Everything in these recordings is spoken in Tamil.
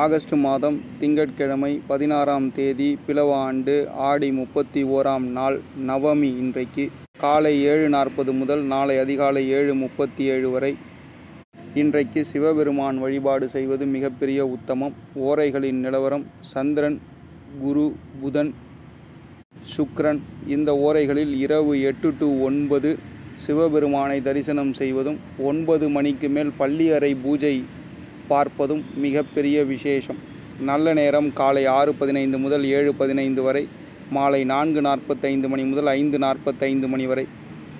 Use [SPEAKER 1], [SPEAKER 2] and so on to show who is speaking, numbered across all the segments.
[SPEAKER 1] ஆகஸ்ட் மாதம் திங்கட்கிழமை பதினாறாம் தேதி பிளவ ஆண்டு ஆடி முப்பத்தி ஓராம் நாள் நவமி இன்றைக்கு காலை ஏழு நாற்பது முதல் நாளை அதிகாலை ஏழு முப்பத்தி ஏழு வரை இன்றைக்கு சிவபெருமான் வழிபாடு செய்வது மிகப்பெரிய உத்தமம் ஓரைகளின் நிலவரம் சந்திரன் குரு புதன் சுக்ரன் இந்த ஓரைகளில் இரவு எட்டு டு ஒன்பது சிவபெருமானை தரிசனம் செய்வதும் ஒன்பது மணிக்கு மேல் பள்ளி அறை பூஜை பார்ப்பதும் மிகப்பெரிய விசேஷம் நல்ல நேரம் காலை ஆறு பதினைந்து முதல் ஏழு பதினைந்து வரை மாலை நான்கு நாற்பத்தைந்து மணி முதல் ஐந்து நாற்பத்தைந்து மணி வரை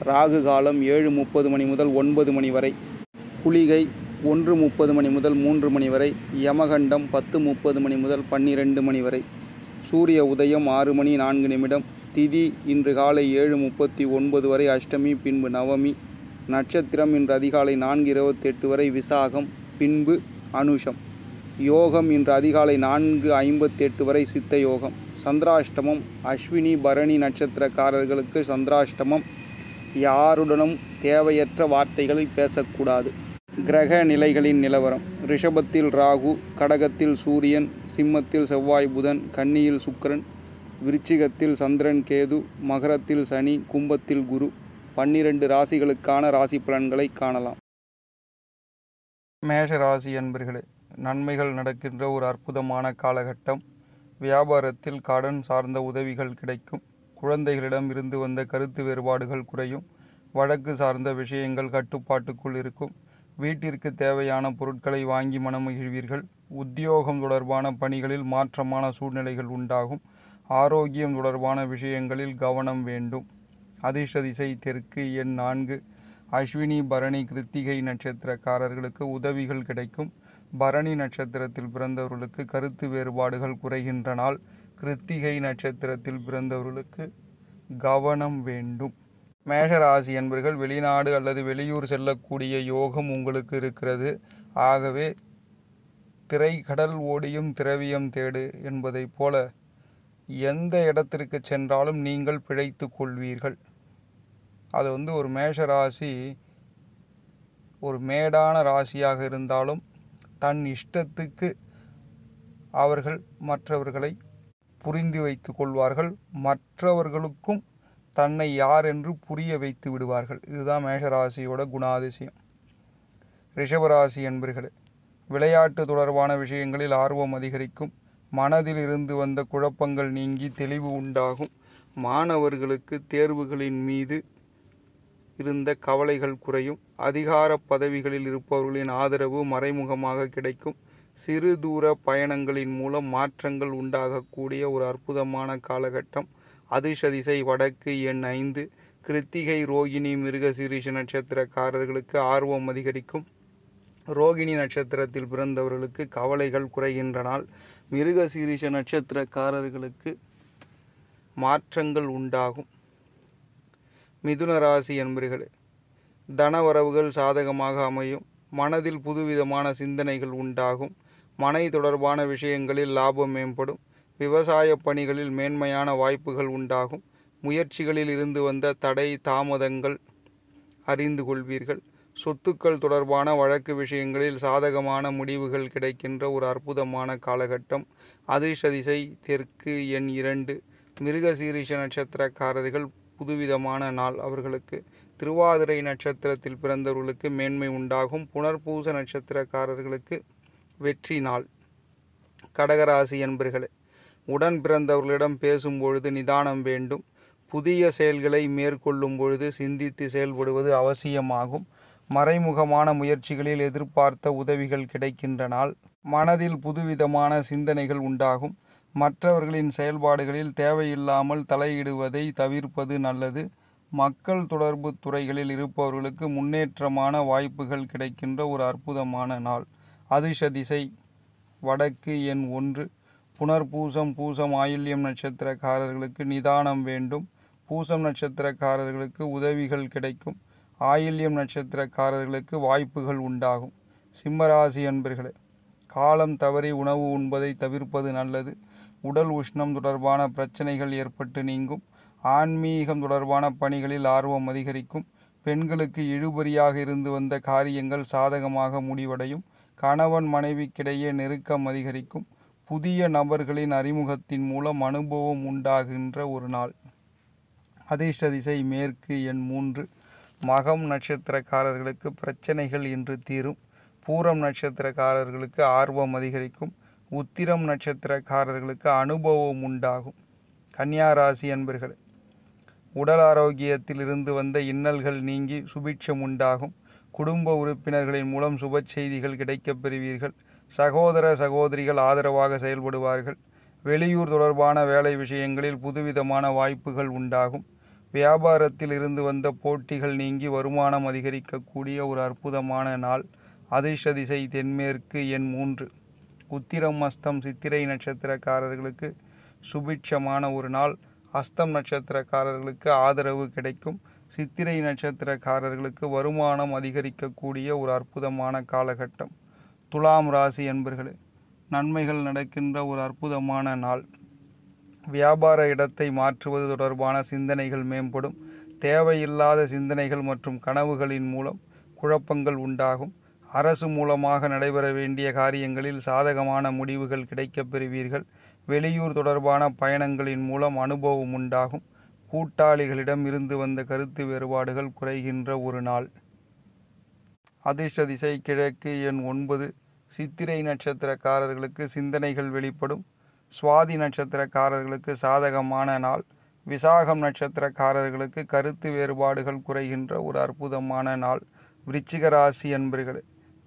[SPEAKER 1] ராகு காலம் ஏழு முப்பது மணி முதல் ஒன்பது மணி வரை புலிகை ஒன்று முப்பது மணி முதல் மூன்று மணி வரை யமகண்டம் பத்து முப்பது மணி முதல் பன்னிரெண்டு மணி வரை சூரிய உதயம் ஆறு மணி நான்கு நிமிடம் திதி இன்று காலை ஏழு முப்பத்தி ஒன்பது வரை அஷ்டமி பின்பு நவமி நட்சத்திரம் இன்று அதிகாலை நான்கு இருபத்தி எட்டு வரை விசாகம் பின்பு அனுஷம் யோகம் இன்று அதிகாலை நான்கு ஐம்பத்தெட்டு வரை சித்த யோகம் சந்திராஷ்டமம் அஸ்வினி பரணி நட்சத்திரக்காரர்களுக்கு சந்திராஷ்டமம் யாருடனும் தேவையற்ற வார்த்தைகளை பேசக்கூடாது கிரக நிலைகளின் நிலவரம் ரிஷபத்தில் ராகு கடகத்தில் சூரியன் சிம்மத்தில் செவ்வாய் புதன் கன்னியில் சுக்கரன் விருச்சிகத்தில் சந்திரன் கேது மகரத்தில் சனி கும்பத்தில் குரு பன்னிரண்டு ராசிகளுக்கான ராசி பலன்களை காணலாம் மேஷராசி அன்பர்களே நன்மைகள் நடக்கின்ற ஒரு அற்புதமான காலகட்டம் வியாபாரத்தில் கடன் சார்ந்த உதவிகள் கிடைக்கும் குழந்தைகளிடம் இருந்து வந்த கருத்து வேறுபாடுகள் குறையும் வழக்கு சார்ந்த விஷயங்கள் கட்டுப்பாட்டுக்குள் இருக்கும் வீட்டிற்கு தேவையான பொருட்களை வாங்கி மனம் மகிழ்வீர்கள் உத்தியோகம் தொடர்பான பணிகளில் மாற்றமான சூழ்நிலைகள் உண்டாகும் ஆரோக்கியம் தொடர்பான விஷயங்களில் கவனம் வேண்டும் அதிர்ஷ்ட திசை தெற்கு எண் நான்கு அஸ்வினி பரணி கிருத்திகை நட்சத்திரக்காரர்களுக்கு உதவிகள் கிடைக்கும் பரணி நட்சத்திரத்தில் பிறந்தவர்களுக்கு கருத்து வேறுபாடுகள் குறைகின்ற நாள் கிருத்திகை நட்சத்திரத்தில் பிறந்தவர்களுக்கு கவனம் வேண்டும் மேஷராசி என்பர்கள் வெளிநாடு அல்லது வெளியூர் செல்லக்கூடிய யோகம் உங்களுக்கு இருக்கிறது ஆகவே திரை கடல் ஓடியும் திரவியம் தேடு என்பதைப் போல எந்த இடத்திற்கு சென்றாலும் நீங்கள் பிழைத்து கொள்வீர்கள் அது வந்து ஒரு மேஷ ராசி ஒரு மேடான ராசியாக இருந்தாலும் தன் இஷ்டத்துக்கு அவர்கள் மற்றவர்களை புரிந்து வைத்து கொள்வார்கள் மற்றவர்களுக்கும் தன்னை யார் என்று புரிய வைத்து விடுவார்கள் இதுதான் மேஷராசியோட குணாதிசயம் ரிஷபராசி என்பர்களே விளையாட்டு தொடர்பான விஷயங்களில் ஆர்வம் அதிகரிக்கும் மனதில் இருந்து வந்த குழப்பங்கள் நீங்கி தெளிவு உண்டாகும் மாணவர்களுக்கு தேர்வுகளின் மீது இருந்த கவலைகள் குறையும் அதிகார பதவிகளில் இருப்பவர்களின் ஆதரவு மறைமுகமாக கிடைக்கும் சிறு தூர பயணங்களின் மூலம் மாற்றங்கள் உண்டாகக்கூடிய ஒரு அற்புதமான காலகட்டம் அதிர்ஷ திசை வடக்கு எண் ஐந்து கிருத்திகை ரோகிணி மிருக சீரிஷ நட்சத்திரக்காரர்களுக்கு ஆர்வம் அதிகரிக்கும் ரோகிணி நட்சத்திரத்தில் பிறந்தவர்களுக்கு கவலைகள் குறைகின்றனால் மிருக சீரிஷ நட்சத்திரக்காரர்களுக்கு மாற்றங்கள் உண்டாகும் மிதுன ராசி என்பர்களே வரவுகள் சாதகமாக அமையும் மனதில் புதுவிதமான சிந்தனைகள் உண்டாகும் மனை தொடர்பான விஷயங்களில் லாபம் மேம்படும் விவசாய பணிகளில் மேன்மையான வாய்ப்புகள் உண்டாகும் முயற்சிகளில் இருந்து வந்த தடை தாமதங்கள் அறிந்து கொள்வீர்கள் சொத்துக்கள் தொடர்பான வழக்கு விஷயங்களில் சாதகமான முடிவுகள் கிடைக்கின்ற ஒரு அற்புதமான காலகட்டம் அதிர்ஷதிசை தெற்கு எண் இரண்டு மிருகசீரிஷ நட்சத்திரக்காரர்கள் புதுவிதமான நாள் அவர்களுக்கு திருவாதிரை நட்சத்திரத்தில் பிறந்தவர்களுக்கு மேன்மை உண்டாகும் புனர்பூச நட்சத்திரக்காரர்களுக்கு வெற்றி நாள் கடகராசி என்பர்களே உடன் பிறந்தவர்களிடம் பேசும்பொழுது நிதானம் வேண்டும் புதிய செயல்களை மேற்கொள்ளும் பொழுது சிந்தித்து செயல்படுவது அவசியமாகும் மறைமுகமான முயற்சிகளில் எதிர்பார்த்த உதவிகள் கிடைக்கின்ற நாள் மனதில் புதுவிதமான சிந்தனைகள் உண்டாகும் மற்றவர்களின் செயல்பாடுகளில் தேவையில்லாமல் தலையிடுவதை தவிர்ப்பது நல்லது மக்கள் தொடர்பு துறைகளில் இருப்பவர்களுக்கு முன்னேற்றமான வாய்ப்புகள் கிடைக்கின்ற ஒரு அற்புதமான நாள் அதிர்ஷ திசை வடக்கு எண் ஒன்று புனர்பூசம் பூசம் ஆயுள்யம் நட்சத்திரக்காரர்களுக்கு நிதானம் வேண்டும் பூசம் நட்சத்திரக்காரர்களுக்கு உதவிகள் கிடைக்கும் ஆயுள்யம் நட்சத்திரக்காரர்களுக்கு வாய்ப்புகள் உண்டாகும் சிம்மராசி அன்பர்களே காலம் தவறி உணவு உண்பதை தவிர்ப்பது நல்லது உடல் உஷ்ணம் தொடர்பான பிரச்சனைகள் ஏற்பட்டு நீங்கும் ஆன்மீகம் தொடர்பான பணிகளில் ஆர்வம் அதிகரிக்கும் பெண்களுக்கு இழுபறியாக இருந்து வந்த காரியங்கள் சாதகமாக முடிவடையும் கணவன் மனைவிக்கிடையே நெருக்கம் அதிகரிக்கும் புதிய நபர்களின் அறிமுகத்தின் மூலம் அனுபவம் உண்டாகின்ற ஒரு நாள் அதிர்ஷ்ட திசை மேற்கு எண் மூன்று மகம் நட்சத்திரக்காரர்களுக்கு பிரச்சனைகள் இன்று தீரும் பூரம் நட்சத்திரக்காரர்களுக்கு ஆர்வம் அதிகரிக்கும் உத்திரம் நட்சத்திரக்காரர்களுக்கு அனுபவம் உண்டாகும் கன்னியா ராசி அன்பர்களே உடல் ஆரோக்கியத்தில் இருந்து வந்த இன்னல்கள் நீங்கி சுபிட்சம் உண்டாகும் குடும்ப உறுப்பினர்களின் மூலம் சுப செய்திகள் கிடைக்கப் பெறுவீர்கள் சகோதர சகோதரிகள் ஆதரவாக செயல்படுவார்கள் வெளியூர் தொடர்பான வேலை விஷயங்களில் புதுவிதமான வாய்ப்புகள் உண்டாகும் வியாபாரத்தில் இருந்து வந்த போட்டிகள் நீங்கி வருமானம் அதிகரிக்கக்கூடிய ஒரு அற்புதமான நாள் அதிர்ஷ்டதிசை தென்மேற்கு எண் மூன்று உத்திரம் அஸ்தம் சித்திரை நட்சத்திரக்காரர்களுக்கு சுபிட்சமான ஒரு நாள் அஸ்தம் நட்சத்திரக்காரர்களுக்கு ஆதரவு கிடைக்கும் சித்திரை நட்சத்திரக்காரர்களுக்கு வருமானம் அதிகரிக்கக்கூடிய ஒரு அற்புதமான காலகட்டம் துலாம் ராசி என்பர்களே நன்மைகள் நடக்கின்ற ஒரு அற்புதமான நாள் வியாபார இடத்தை மாற்றுவது தொடர்பான சிந்தனைகள் மேம்படும் தேவையில்லாத சிந்தனைகள் மற்றும் கனவுகளின் மூலம் குழப்பங்கள் உண்டாகும் அரசு மூலமாக நடைபெற வேண்டிய காரியங்களில் சாதகமான முடிவுகள் கிடைக்கப் பெறுவீர்கள் வெளியூர் தொடர்பான பயணங்களின் மூலம் அனுபவம் உண்டாகும் கூட்டாளிகளிடம் இருந்து வந்த கருத்து வேறுபாடுகள் குறைகின்ற ஒரு நாள் அதிர்ஷ்ட திசை கிழக்கு எண் ஒன்பது சித்திரை நட்சத்திரக்காரர்களுக்கு சிந்தனைகள் வெளிப்படும் சுவாதி நட்சத்திரக்காரர்களுக்கு சாதகமான நாள் விசாகம் நட்சத்திரக்காரர்களுக்கு கருத்து வேறுபாடுகள் குறைகின்ற ஒரு அற்புதமான நாள் விருச்சிக ராசி அன்பர்களே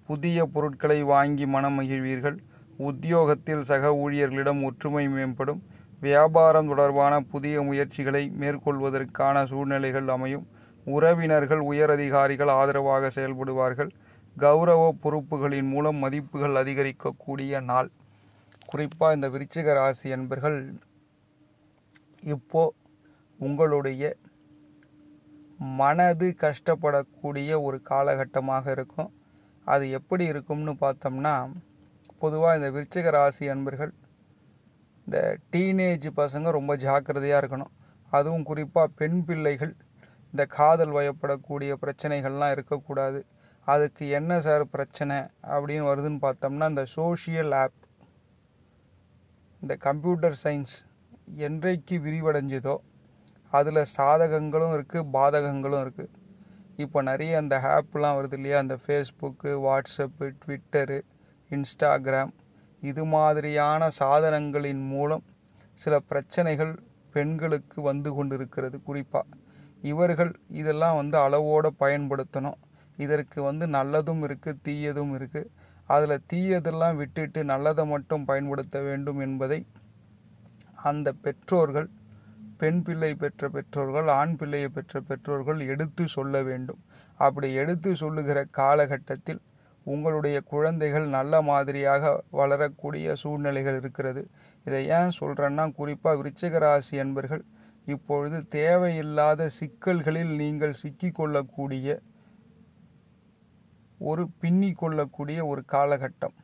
[SPEAKER 1] புதிய பொருட்களை வாங்கி மனம் மகிழ்வீர்கள் உத்தியோகத்தில் சக ஊழியர்களிடம் ஒற்றுமை மேம்படும் வியாபாரம் தொடர்பான புதிய முயற்சிகளை மேற்கொள்வதற்கான சூழ்நிலைகள் அமையும் உறவினர்கள் உயரதிகாரிகள் ஆதரவாக செயல்படுவார்கள் கௌரவ பொறுப்புகளின் மூலம் மதிப்புகள் அதிகரிக்கக்கூடிய நாள் குறிப்பாக இந்த விருச்சிக ராசி என்பர்கள் இப்போ உங்களுடைய மனது கஷ்டப்படக்கூடிய ஒரு காலகட்டமாக இருக்கும் அது எப்படி இருக்கும்னு பார்த்தோம்னா பொதுவாக இந்த விருச்சிக ராசி அன்பர்கள் இந்த டீனேஜ் பசங்க ரொம்ப ஜாக்கிரதையாக இருக்கணும் அதுவும் குறிப்பாக பெண் பிள்ளைகள் இந்த காதல் வயப்படக்கூடிய பிரச்சனைகள்லாம் இருக்கக்கூடாது அதுக்கு என்ன சார் பிரச்சனை அப்படின்னு வருதுன்னு பார்த்தோம்னா இந்த சோஷியல் ஆப் இந்த கம்ப்யூட்டர் சயின்ஸ் என்றைக்கு விரிவடைஞ்சதோ அதில் சாதகங்களும் இருக்குது பாதகங்களும் இருக்குது இப்போ நிறைய அந்த ஆப்லாம் வருது இல்லையா அந்த ஃபேஸ்புக்கு வாட்ஸ்அப்பு ட்விட்டரு இன்ஸ்டாகிராம் இது மாதிரியான சாதனங்களின் மூலம் சில பிரச்சனைகள் பெண்களுக்கு வந்து கொண்டிருக்கிறது குறிப்பாக இவர்கள் இதெல்லாம் வந்து அளவோடு பயன்படுத்தணும் இதற்கு வந்து நல்லதும் இருக்குது தீயதும் இருக்குது அதில் தீயதெல்லாம் விட்டுட்டு நல்லதை மட்டும் பயன்படுத்த வேண்டும் என்பதை அந்த பெற்றோர்கள் பெண் பிள்ளை பெற்ற பெற்றோர்கள் ஆண் பிள்ளையை பெற்ற பெற்றோர்கள் எடுத்து சொல்ல வேண்டும் அப்படி எடுத்து சொல்லுகிற காலகட்டத்தில் உங்களுடைய குழந்தைகள் நல்ல மாதிரியாக வளரக்கூடிய சூழ்நிலைகள் இருக்கிறது இதை ஏன் சொல்கிறேன்னா குறிப்பாக விருச்சகராசி என்பர்கள் இப்பொழுது தேவையில்லாத சிக்கல்களில் நீங்கள் சிக்கிக்கொள்ளக்கூடிய ஒரு பின்னி கொள்ளக்கூடிய ஒரு காலகட்டம்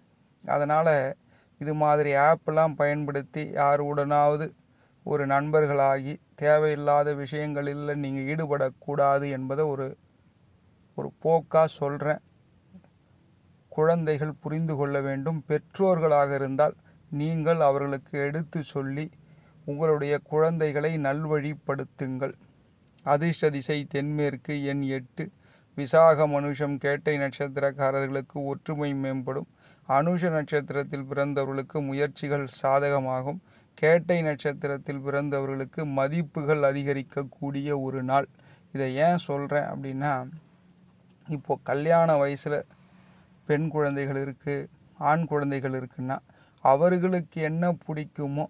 [SPEAKER 1] அதனால் இது மாதிரி ஆப்பெல்லாம் பயன்படுத்தி யாரு உடனாவது ஒரு நண்பர்களாகி தேவையில்லாத விஷயங்களில் நீங்கள் ஈடுபடக்கூடாது என்பதை ஒரு ஒரு போக்காக சொல்கிறேன் குழந்தைகள் புரிந்து கொள்ள வேண்டும் பெற்றோர்களாக இருந்தால் நீங்கள் அவர்களுக்கு எடுத்து சொல்லி உங்களுடைய குழந்தைகளை நல்வழிப்படுத்துங்கள் அதிர்ஷ்ட திசை தென்மேற்கு எண் எட்டு விசாக மனுஷம் கேட்டை நட்சத்திரக்காரர்களுக்கு ஒற்றுமை மேம்படும் அனுஷ நட்சத்திரத்தில் பிறந்தவர்களுக்கு முயற்சிகள் சாதகமாகும் கேட்டை நட்சத்திரத்தில் பிறந்தவர்களுக்கு மதிப்புகள் அதிகரிக்கக்கூடிய ஒரு நாள் இதை ஏன் சொல்கிறேன் அப்படின்னா இப்போது கல்யாண வயசில் பெண் குழந்தைகள் இருக்குது ஆண் குழந்தைகள் இருக்குன்னா அவர்களுக்கு என்ன பிடிக்குமோ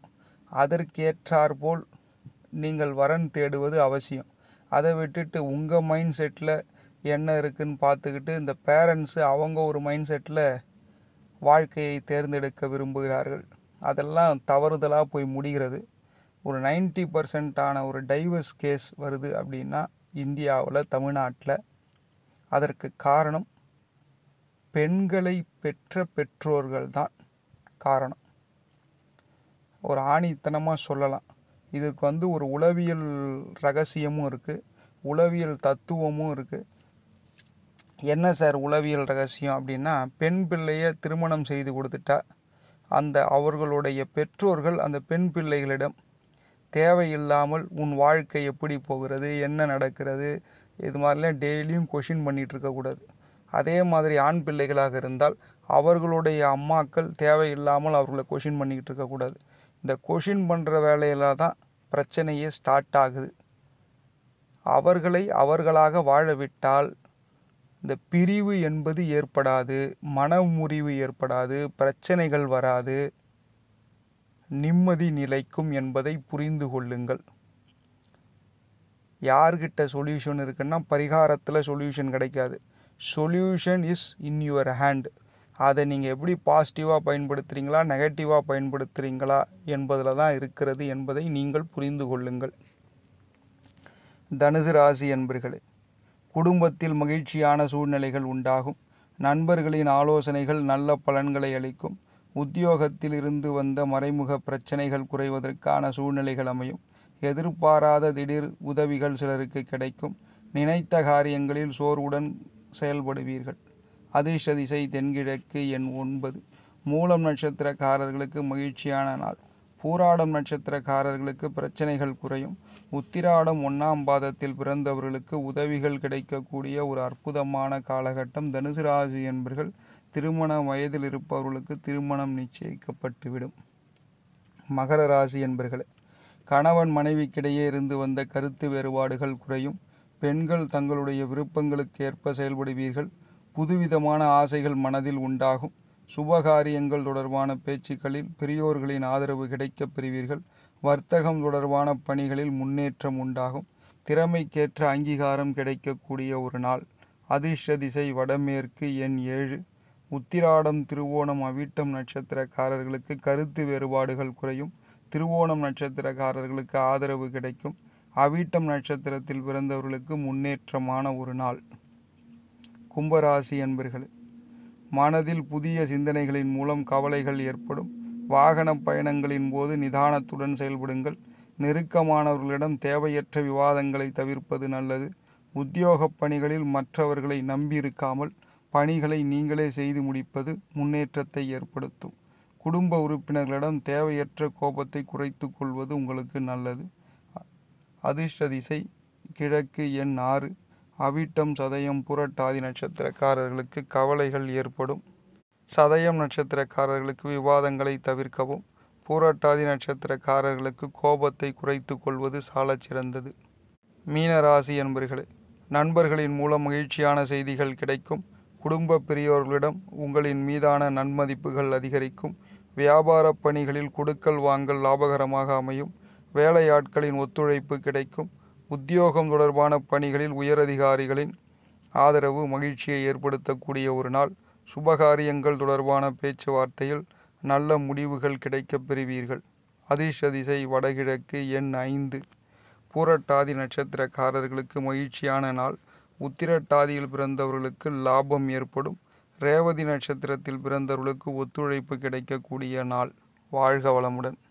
[SPEAKER 1] அதற்கேற்றாற்போல் நீங்கள் வரன் தேடுவது அவசியம் அதை விட்டுட்டு உங்கள் மைண்ட் செட்டில் என்ன இருக்குதுன்னு பார்த்துக்கிட்டு இந்த பேரண்ட்ஸு அவங்க ஒரு மைண்ட் செட்டில் வாழ்க்கையை தேர்ந்தெடுக்க விரும்புகிறார்கள் அதெல்லாம் தவறுதலாக போய் முடிகிறது ஒரு நைன்டி பர்சன்டான ஒரு டைவர்ஸ் கேஸ் வருது அப்படின்னா இந்தியாவில் தமிழ்நாட்டில் அதற்கு காரணம் பெண்களை பெற்ற பெற்றோர்கள் தான் காரணம் ஒரு ஆணித்தனமாக சொல்லலாம் இதுக்கு வந்து ஒரு உளவியல் ரகசியமும் இருக்குது உளவியல் தத்துவமும் இருக்குது என்ன சார் உளவியல் ரகசியம் அப்படின்னா பெண் பிள்ளையை திருமணம் செய்து கொடுத்துட்டா அந்த அவர்களுடைய பெற்றோர்கள் அந்த பெண் பிள்ளைகளிடம் தேவையில்லாமல் உன் வாழ்க்கை எப்படி போகிறது என்ன நடக்கிறது இது மாதிரிலாம் டெய்லியும் கொஷின் பண்ணிகிட்டு இருக்கக்கூடாது அதே மாதிரி ஆண் பிள்ளைகளாக இருந்தால் அவர்களுடைய அம்மாக்கள் தேவையில்லாமல் அவர்களை கொஷின் பண்ணிக்கிட்டு இருக்கக்கூடாது இந்த கொஷின் பண்ணுற வேலையில் தான் பிரச்சனையே ஸ்டார்ட் ஆகுது அவர்களை அவர்களாக வாழ விட்டால் இந்த பிரிவு என்பது ஏற்படாது மன முறிவு ஏற்படாது பிரச்சனைகள் வராது நிம்மதி நிலைக்கும் என்பதை புரிந்து கொள்ளுங்கள் யார்கிட்ட சொல்யூஷன் இருக்குன்னா பரிகாரத்தில் சொல்யூஷன் கிடைக்காது solution is in your hand அதை நீங்கள் எப்படி பாசிட்டிவாக பயன்படுத்துகிறீங்களா நெகட்டிவாக பயன்படுத்துகிறீங்களா என்பதில் தான் இருக்கிறது என்பதை நீங்கள் புரிந்து கொள்ளுங்கள் தனுசு ராசி என்பர்களே குடும்பத்தில் மகிழ்ச்சியான சூழ்நிலைகள் உண்டாகும் நண்பர்களின் ஆலோசனைகள் நல்ல பலன்களை அளிக்கும் உத்தியோகத்தில் இருந்து வந்த மறைமுக பிரச்சனைகள் குறைவதற்கான சூழ்நிலைகள் அமையும் எதிர்பாராத திடீர் உதவிகள் சிலருக்கு கிடைக்கும் நினைத்த காரியங்களில் சோர்வுடன் செயல்படுவீர்கள் அதிர்ஷ்ட திசை தென்கிழக்கு எண் ஒன்பது மூலம் நட்சத்திரக்காரர்களுக்கு மகிழ்ச்சியான நாள் பூராடம் நட்சத்திரக்காரர்களுக்கு பிரச்சனைகள் குறையும் உத்திராடம் ஒன்றாம் பாதத்தில் பிறந்தவர்களுக்கு உதவிகள் கிடைக்கக்கூடிய ஒரு அற்புதமான காலகட்டம் தனுசு ராசி என்பர்கள் திருமண வயதில் இருப்பவர்களுக்கு திருமணம் நிச்சயிக்கப்பட்டுவிடும் மகர ராசி என்பர்களே கணவன் மனைவிக்கிடையே இருந்து வந்த கருத்து வேறுபாடுகள் குறையும் பெண்கள் தங்களுடைய விருப்பங்களுக்கு ஏற்ப செயல்படுவீர்கள் புதுவிதமான ஆசைகள் மனதில் உண்டாகும் சுபகாரியங்கள் தொடர்பான பேச்சுக்களில் பெரியோர்களின் ஆதரவு கிடைக்கப் பெறுவீர்கள் வர்த்தகம் தொடர்பான பணிகளில் முன்னேற்றம் உண்டாகும் திறமைக்கேற்ற அங்கீகாரம் கிடைக்கக்கூடிய ஒரு நாள் அதிர்ஷ்ட திசை வடமேற்கு எண் ஏழு உத்திராடம் திருவோணம் அவிட்டம் நட்சத்திரக்காரர்களுக்கு கருத்து வேறுபாடுகள் குறையும் திருவோணம் நட்சத்திரக்காரர்களுக்கு ஆதரவு கிடைக்கும் அவிட்டம் நட்சத்திரத்தில் பிறந்தவர்களுக்கு முன்னேற்றமான ஒரு நாள் கும்பராசி என்பர்களே மனதில் புதிய சிந்தனைகளின் மூலம் கவலைகள் ஏற்படும் வாகன பயணங்களின் போது நிதானத்துடன் செயல்படுங்கள் நெருக்கமானவர்களிடம் தேவையற்ற விவாதங்களை தவிர்ப்பது நல்லது உத்தியோகப் பணிகளில் மற்றவர்களை நம்பியிருக்காமல் பணிகளை நீங்களே செய்து முடிப்பது முன்னேற்றத்தை ஏற்படுத்தும் குடும்ப உறுப்பினர்களிடம் தேவையற்ற கோபத்தை குறைத்து கொள்வது உங்களுக்கு நல்லது அதிர்ஷ்ட திசை கிழக்கு எண் ஆறு அவிட்டம் சதயம் புரட்டாதி நட்சத்திரக்காரர்களுக்கு கவலைகள் ஏற்படும் சதயம் நட்சத்திரக்காரர்களுக்கு விவாதங்களை தவிர்க்கவும் பூரட்டாதி நட்சத்திரக்காரர்களுக்கு கோபத்தை குறைத்து கொள்வது சிறந்தது மீனராசி என்பர்களே நண்பர்களின் மூலம் மகிழ்ச்சியான செய்திகள் கிடைக்கும் குடும்ப பெரியோர்களிடம் உங்களின் மீதான நன்மதிப்புகள் அதிகரிக்கும் வியாபார பணிகளில் கொடுக்கல் வாங்கல் லாபகரமாக அமையும் வேலையாட்களின் ஒத்துழைப்பு கிடைக்கும் உத்தியோகம் தொடர்பான பணிகளில் உயரதிகாரிகளின் ஆதரவு மகிழ்ச்சியை ஏற்படுத்தக்கூடிய ஒரு நாள் சுபகாரியங்கள் தொடர்பான பேச்சுவார்த்தையில் நல்ல முடிவுகள் கிடைக்கப் பெறுவீர்கள் அதிர்ஷதிசை வடகிழக்கு எண் ஐந்து பூரட்டாதி நட்சத்திரக்காரர்களுக்கு மகிழ்ச்சியான நாள் உத்திரட்டாதியில் பிறந்தவர்களுக்கு லாபம் ஏற்படும் ரேவதி நட்சத்திரத்தில் பிறந்தவர்களுக்கு ஒத்துழைப்பு கிடைக்கக்கூடிய நாள் வாழ்க வளமுடன்